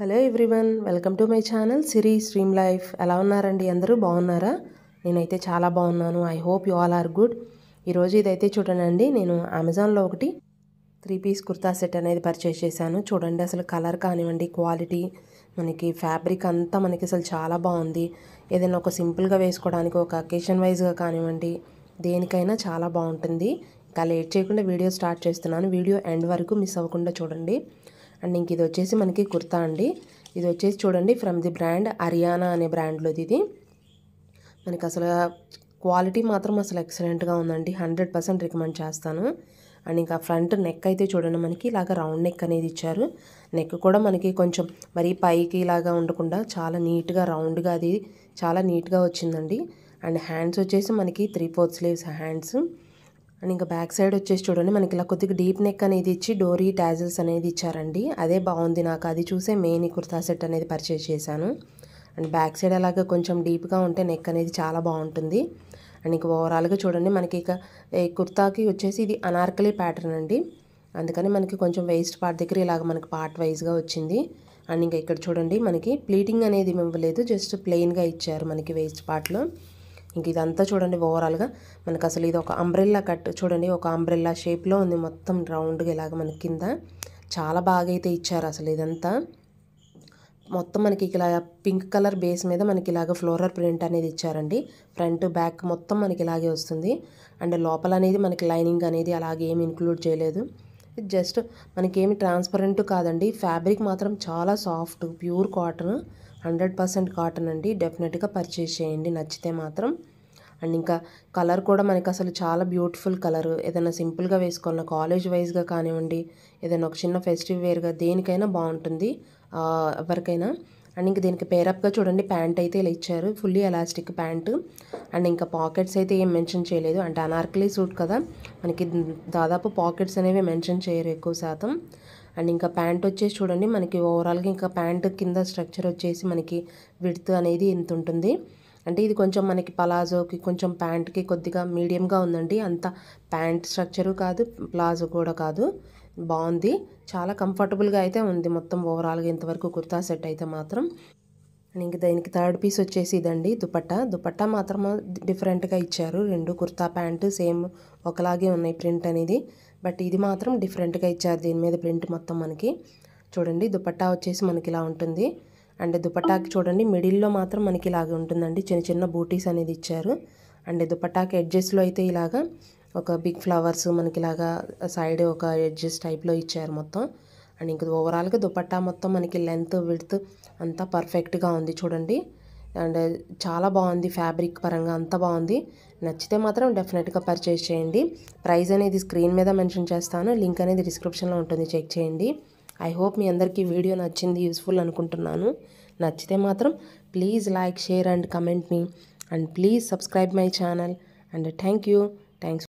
hello everyone welcome to my channel Siri stream life ఎలా ఉన్నారండి అందరూ బాగున్నారా నేనైతే చాలా బాగున్నాను I hope you all are good ఈరోజు ఇదైతే చూడనండి నేను అమెజాన్లో ఒకటి త్రీ పీస్ కుర్తా సెట్ అనేది పర్చేస్ చేశాను చూడండి అసలు కలర్ కానివ్వండి క్వాలిటీ మనకి ఫ్యాబ్రిక్ అంతా మనకి అసలు చాలా బాగుంది ఏదైనా ఒక సింపుల్గా వేసుకోవడానికి ఒక అకేషన్ వైజ్గా కానివ్వండి దేనికైనా చాలా బాగుంటుంది ఇంకా లేట్ చేయకుండా వీడియో స్టార్ట్ చేస్తున్నాను వీడియో ఎండ్ వరకు మిస్ అవ్వకుండా చూడండి అండ్ ఇంక ఇది వచ్చేసి మనకి కుర్తా అండి ఇది వచ్చేసి చూడండి ఫ్రమ్ ది బ్రాండ్ అరియానా అనే బ్రాండ్లోది ఇది మనకి అసలు క్వాలిటీ మాత్రం అసలు ఎక్సలెంట్గా ఉందండి హండ్రెడ్ పర్సెంట్ రికమెండ్ చేస్తాను అండ్ ఇంకా ఫ్రంట్ నెక్ అయితే చూడండి మనకి ఇలాగ రౌండ్ నెక్ అనేది ఇచ్చారు నెక్ కూడా మనకి కొంచెం మరీ పైకి ఇలాగా ఉండకుండా చాలా నీట్గా రౌండ్గా అది చాలా నీట్గా వచ్చిందండి అండ్ హ్యాండ్స్ వచ్చేసి మనకి three fourth sleeves hands and ఇంకా బ్యాక్ సైడ్ వచ్చేసి చూడండి మనకి ఇలా కొద్దిగా డీప్ నెక్ అనేది ఇచ్చి డోరీ టాజిల్స్ అనేది ఇచ్చారండి అదే బాగుంది నాకు అది చూసే మెయిన్ కుర్తా సెట్ అనేది పర్చేజ్ చేశాను అండ్ బ్యాక్ సైడ్ అలాగే కొంచెం డీప్గా ఉంటే నెక్ అనేది చాలా బాగుంటుంది అండ్ ఇంకా ఓవరాల్గా చూడండి మనకి ఇక కుర్తాకి వచ్చేసి ఇది అనార్కలి ప్యాటర్న్ అండి అందుకని మనకి కొంచెం వేస్ట్ పార్ట్ దగ్గర ఇలాగ మనకి పార్ట్ వైజ్గా వచ్చింది అండ్ ఇంకా ఇక్కడ చూడండి మనకి ప్లీటింగ్ అనేది ఇవ్వలేదు జస్ట్ ప్లెయిన్గా ఇచ్చారు మనకి వేస్ట్ పార్ట్లో ఇంక ఇదంతా చూడండి ఓవరాల్గా మనకు అసలు ఇది ఒక అంబ్రెల్లా కట్ చూడండి ఒక అంబ్రెల్లా షేప్లో ఉంది మొత్తం రౌండ్గా ఇలాగ మన కింద చాలా బాగా అయితే ఇచ్చారు అసలు ఇదంతా మొత్తం మనకి ఇలాగ పింక్ కలర్ బేస్ మీద మనకి ఇలాగ ఫ్లోరల్ ప్రింట్ అనేది ఇచ్చారండి ఫ్రంట్ బ్యాక్ మొత్తం మనకి ఇలాగే వస్తుంది అండ్ లోపల అనేది మనకి లైనింగ్ అనేది అలాగే ఏమి ఇంక్లూడ్ చేయలేదు జస్ట్ మనకేమి ట్రాన్స్పరెంట్ కాదండి ఫ్యాబ్రిక్ మాత్రం చాలా soft pure cotton hundred percent cotton అండి డెఫినెట్గా పర్చేస్ చేయండి నచ్చితే మాత్రం అండ్ ఇంకా కలర్ కూడా మనకి అసలు చాలా బ్యూటిఫుల్ కలర్ ఏదైనా సింపుల్గా వేసుకోవాలన్నా కాలేజ్ వైజ్గా కానివ్వండి ఏదైనా ఒక చిన్న ఫెస్టివ్ వేర్గా దేనికైనా బాగుంటుంది ఎవరికైనా అండ్ ఇంకా దీనికి పేరప్గా చూడండి ప్యాంట్ అయితే ఇలా ఇచ్చారు ఫుల్లీ ఎలాస్టిక్ ప్యాంటు అండ్ ఇంకా పాకెట్స్ అయితే ఏం మెన్షన్ చేయలేదు అంటే అనార్కలీ సూట్ కదా మనకి దాదాపు పాకెట్స్ అనేవి మెన్షన్ చేయరు ఎక్కువ శాతం అండ్ ఇంకా ప్యాంట్ వచ్చేసి చూడండి మనకి ఓవరాల్గా ఇంకా ప్యాంట్ కింద స్ట్రక్చర్ వచ్చేసి మనకి విడ్త్ అనేది ఇంత ఉంటుంది అంటే ఇది కొంచెం మనకి పలాజోకి కొంచెం ప్యాంట్కి కొద్దిగా మీడియంగా ఉందండి అంత ప్యాంట్ స్ట్రక్చరు కాదు ప్లాజో కూడా కాదు బాగుంది చాలా కంఫర్టబుల్గా అయితే ఉంది మొత్తం ఓవరాల్గా ఇంతవరకు కుర్తా సెట్ అయితే మాత్రం ఇంక దీనికి థర్డ్ పీస్ వచ్చేసి ఇదండి దుపట్ట దుపట్ట మాత్రం డిఫరెంట్గా ఇచ్చారు రెండు కుర్తా ప్యాంటు సేమ్ ఒకలాగే ఉన్నాయి ప్రింట్ అనేది బట్ ఇది మాత్రం డిఫరెంట్గా ఇచ్చారు దీని మీద ప్రింట్ మొత్తం మనకి చూడండి దుపట్టా వచ్చేసి మనకి ఇలా ఉంటుంది అండ్ దుపట్టాకి చూడండి మిడిల్లో మాత్రం మనకి ఇలాగే ఉంటుందండి చిన్న చిన్న బూటీస్ అనేది ఇచ్చారు అండ్ దుపట్టాకి ఎడ్జెస్లో అయితే ఇలాగా ఒక బిగ్ ఫ్లవర్స్ మనకి ఇలాగా సైడ్ ఒక ఎడ్జెస్ టైప్లో ఇచ్చారు మొత్తం అండ్ ఇంక ఓవరాల్గా దుపట్టా మొత్తం మనకి లెంత్ విడ్త్ అంతా పర్ఫెక్ట్గా ఉంది చూడండి అండ్ చాలా బాగుంది ఫ్యాబ్రిక్ పరంగా అంత బాగుంది నచ్చితే మాత్రం డెఫినెట్గా పర్చేస్ చేయండి ప్రైస్ అనేది స్క్రీన్ మీద మెన్షన్ చేస్తాను లింక్ అనేది డిస్క్రిప్షన్లో ఉంటుంది చెక్ చేయండి ఐ హోప్ మీ అందరికీ వీడియో నచ్చింది యూస్ఫుల్ అనుకుంటున్నాను నచ్చితే మాత్రం please like share and comment మీ and please subscribe my channel and thank you thanks